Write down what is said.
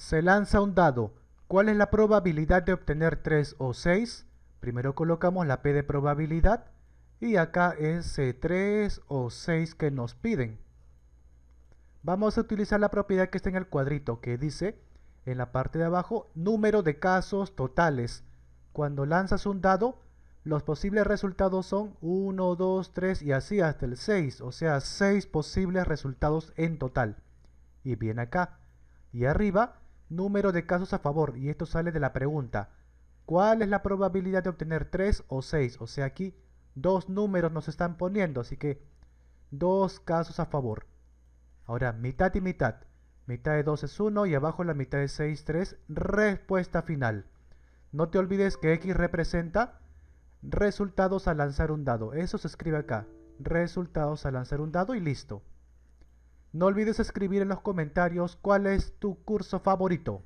Se lanza un dado. ¿Cuál es la probabilidad de obtener 3 o 6? Primero colocamos la P de probabilidad y acá es 3 o 6 que nos piden. Vamos a utilizar la propiedad que está en el cuadrito que dice en la parte de abajo número de casos totales. Cuando lanzas un dado, los posibles resultados son 1, 2, 3 y así hasta el 6. O sea, 6 posibles resultados en total. Y bien acá. Y arriba número de casos a favor. Y esto sale de la pregunta, ¿cuál es la probabilidad de obtener 3 o 6? O sea, aquí dos números nos están poniendo, así que dos casos a favor. Ahora, mitad y mitad. Mitad de 2 es 1 y abajo la mitad de 6, 3. Respuesta final. No te olvides que X representa resultados al lanzar un dado. Eso se escribe acá. Resultados al lanzar un dado y listo. No olvides escribir en los comentarios cuál es tu curso favorito.